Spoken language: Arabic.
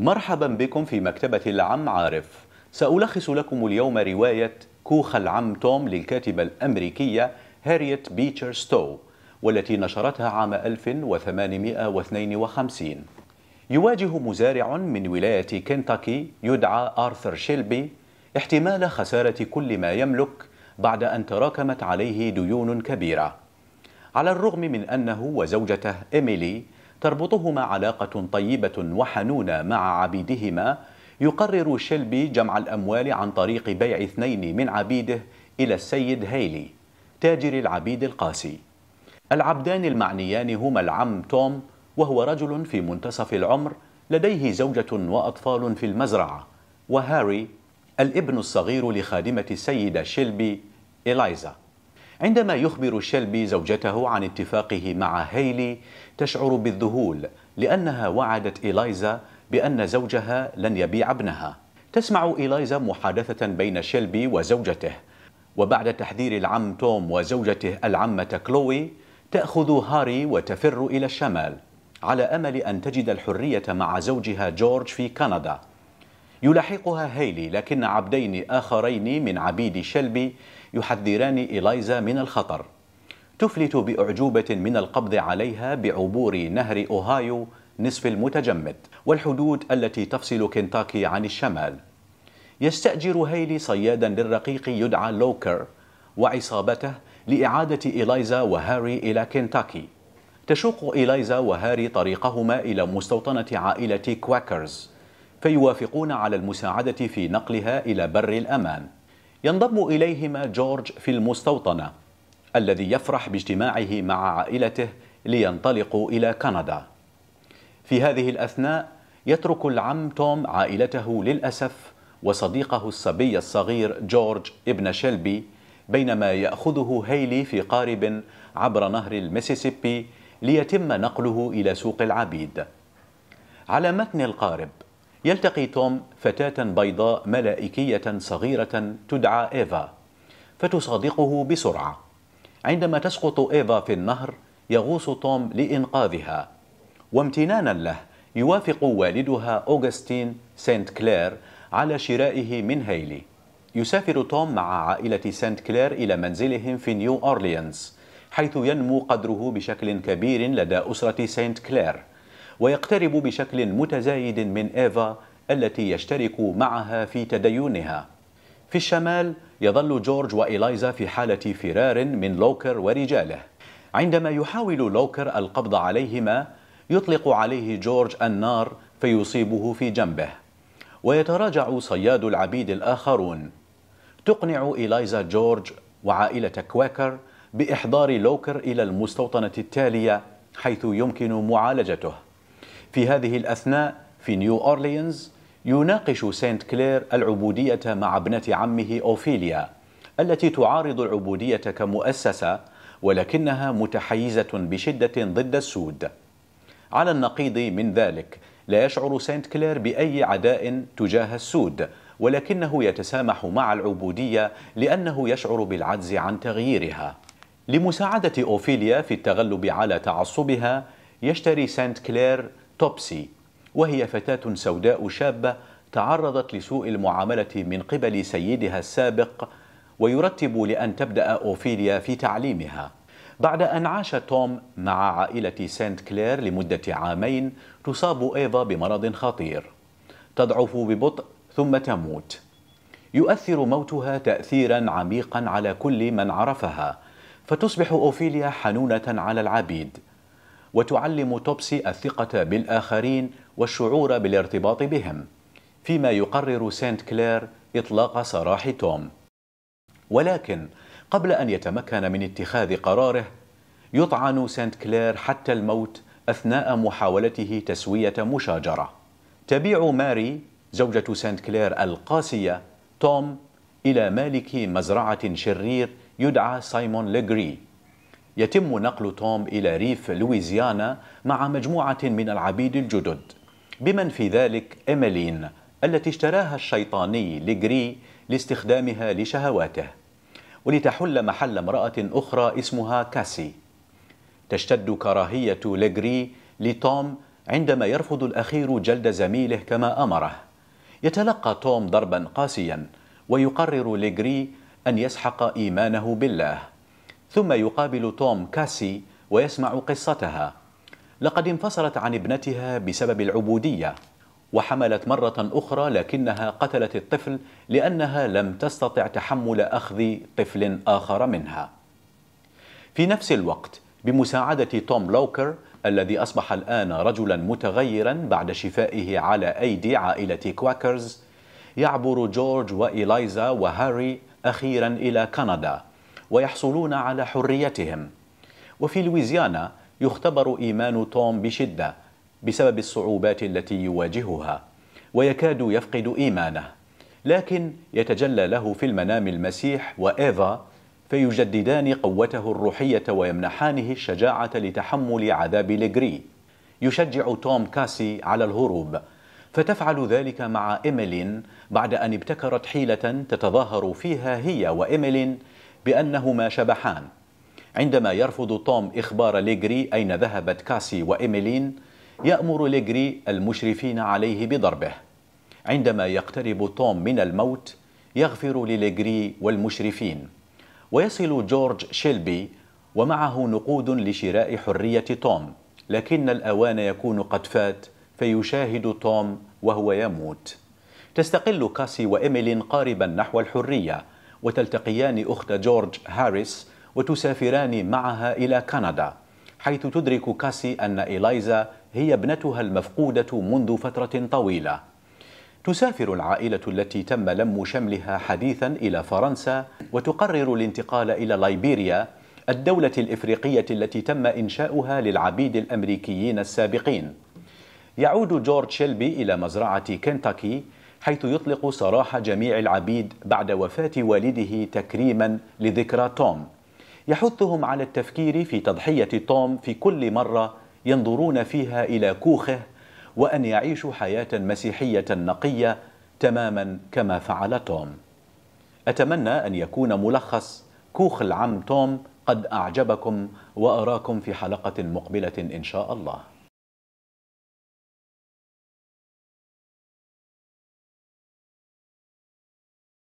مرحبا بكم في مكتبة العم عارف سألخص لكم اليوم رواية كوخ العم توم للكاتبة الأمريكية هاريت بيتشر ستو والتي نشرتها عام 1852 يواجه مزارع من ولاية كنتاكي يدعى آرثر شيلبي احتمال خسارة كل ما يملك بعد أن تراكمت عليه ديون كبيرة على الرغم من أنه وزوجته إيميلي تربطهما علاقة طيبة وحنونة مع عبيدهما يقرر شيلبي جمع الأموال عن طريق بيع اثنين من عبيده إلى السيد هيلي تاجر العبيد القاسي العبدان المعنيان هما العم توم وهو رجل في منتصف العمر لديه زوجة وأطفال في المزرعة وهاري الابن الصغير لخادمة السيدة شيلبي إليزا عندما يخبر شيلبي زوجته عن اتفاقه مع هيلي تشعر بالذهول لأنها وعدت إلايزا بأن زوجها لن يبيع ابنها تسمع إلايزا محادثة بين شيلبي وزوجته وبعد تحذير العم توم وزوجته العمة كلوي تأخذ هاري وتفر إلى الشمال على أمل أن تجد الحرية مع زوجها جورج في كندا يلاحقها هيلي لكن عبدين آخرين من عبيد شيلبي يحذران إليزا من الخطر تفلت بأعجوبة من القبض عليها بعبور نهر أوهايو نصف المتجمد والحدود التي تفصل كنتاكي عن الشمال يستأجر هيلي صيادا للرقيق يدعى لوكر وعصابته لإعادة إليزا وهاري إلى كنتاكي تشوق إليزا وهاري طريقهما إلى مستوطنة عائلة كواكرز فيوافقون على المساعدة في نقلها إلى بر الأمان ينضم إليهما جورج في المستوطنة الذي يفرح باجتماعه مع عائلته لينطلقوا إلى كندا في هذه الأثناء يترك العم توم عائلته للأسف وصديقه الصبي الصغير جورج ابن شلبي بينما يأخذه هيلي في قارب عبر نهر المسيسيبي ليتم نقله إلى سوق العبيد على متن القارب يلتقي توم فتاة بيضاء ملائكية صغيرة تدعى إيفا فتصادقه بسرعة عندما تسقط إيفا في النهر يغوص توم لإنقاذها وامتنانا له يوافق والدها أوغستين سانت كلير على شرائه من هيلي يسافر توم مع عائلة سانت كلير إلى منزلهم في نيو أورليانز حيث ينمو قدره بشكل كبير لدى أسرة سانت كلير ويقترب بشكل متزايد من إيفا التي يشترك معها في تدينها في الشمال يظل جورج وإليزا في حالة فرار من لوكر ورجاله عندما يحاول لوكر القبض عليهما يطلق عليه جورج النار فيصيبه في جنبه ويتراجع صياد العبيد الآخرون تقنع إليزا جورج وعائلة كواكر بإحضار لوكر إلى المستوطنة التالية حيث يمكن معالجته في هذه الأثناء في نيو أورليانز يناقش سانت كلير العبودية مع ابنة عمه أوفيليا التي تعارض العبودية كمؤسسة ولكنها متحيزة بشدة ضد السود على النقيض من ذلك لا يشعر سانت كلير بأي عداء تجاه السود ولكنه يتسامح مع العبودية لأنه يشعر بالعجز عن تغييرها لمساعدة أوفيليا في التغلب على تعصبها يشتري سانت كلير توبسي وهي فتاة سوداء شابة تعرضت لسوء المعاملة من قبل سيدها السابق ويرتب لأن تبدأ أوفيليا في تعليمها بعد أن عاش توم مع عائلة سانت كلير لمدة عامين تصاب إيفا بمرض خطير تضعف ببطء ثم تموت يؤثر موتها تأثيرا عميقا على كل من عرفها فتصبح أوفيليا حنونة على العبيد وتعلم توبسي الثقة بالآخرين والشعور بالارتباط بهم فيما يقرر سانت كلير إطلاق سراح توم ولكن قبل أن يتمكن من اتخاذ قراره يطعن سانت كلير حتى الموت أثناء محاولته تسوية مشاجرة تبيع ماري زوجة سانت كلير القاسية توم إلى مالك مزرعة شرير يدعى سايمون لجري يتم نقل توم إلى ريف لويزيانا مع مجموعة من العبيد الجدد بمن في ذلك إيميلين التي اشتراها الشيطاني لجري لاستخدامها لشهواته ولتحل محل امرأة أخرى اسمها كاسي تشتد كراهية لجري لتوم عندما يرفض الأخير جلد زميله كما أمره يتلقى توم ضربا قاسيا ويقرر لجري أن يسحق إيمانه بالله ثم يقابل توم كاسي ويسمع قصتها لقد انفصلت عن ابنتها بسبب العبودية وحملت مرة أخرى لكنها قتلت الطفل لأنها لم تستطع تحمل أخذ طفل آخر منها في نفس الوقت بمساعدة توم لوكر الذي أصبح الآن رجلا متغيرا بعد شفائه على أيدي عائلة كواكرز يعبر جورج وإليزا وهاري أخيرا إلى كندا ويحصلون على حريتهم وفي لويزيانا يختبر إيمان توم بشدة بسبب الصعوبات التي يواجهها ويكاد يفقد إيمانه لكن يتجلى له في المنام المسيح وإيفا فيجددان قوته الروحية ويمنحانه الشجاعة لتحمل عذاب لجري يشجع توم كاسي على الهروب فتفعل ذلك مع إيميلين بعد أن ابتكرت حيلة تتظاهر فيها هي وإيميلين بأنهما شبحان عندما يرفض توم إخبار ليجري أين ذهبت كاسي وإيميلين يأمر ليجري المشرفين عليه بضربه عندما يقترب توم من الموت يغفر لليجري والمشرفين ويصل جورج شيلبي ومعه نقود لشراء حرية توم لكن الأوان يكون قد فات فيشاهد توم وهو يموت تستقل كاسي وإيميلين قاربا نحو الحرية وتلتقيان أخت جورج هاريس وتسافران معها إلى كندا حيث تدرك كاسي أن إليزا هي ابنتها المفقودة منذ فترة طويلة تسافر العائلة التي تم لم شملها حديثا إلى فرنسا وتقرر الانتقال إلى ليبيريا الدولة الإفريقية التي تم إنشاؤها للعبيد الأمريكيين السابقين يعود جورج شيلبي إلى مزرعة كنتاكي حيث يطلق سراح جميع العبيد بعد وفاة والده تكريما لذكرى توم يحثهم على التفكير في تضحية توم في كل مرة ينظرون فيها إلى كوخه وأن يعيشوا حياة مسيحية نقية تماما كما فعل توم أتمنى أن يكون ملخص كوخ العم توم قد أعجبكم وأراكم في حلقة مقبلة إن شاء الله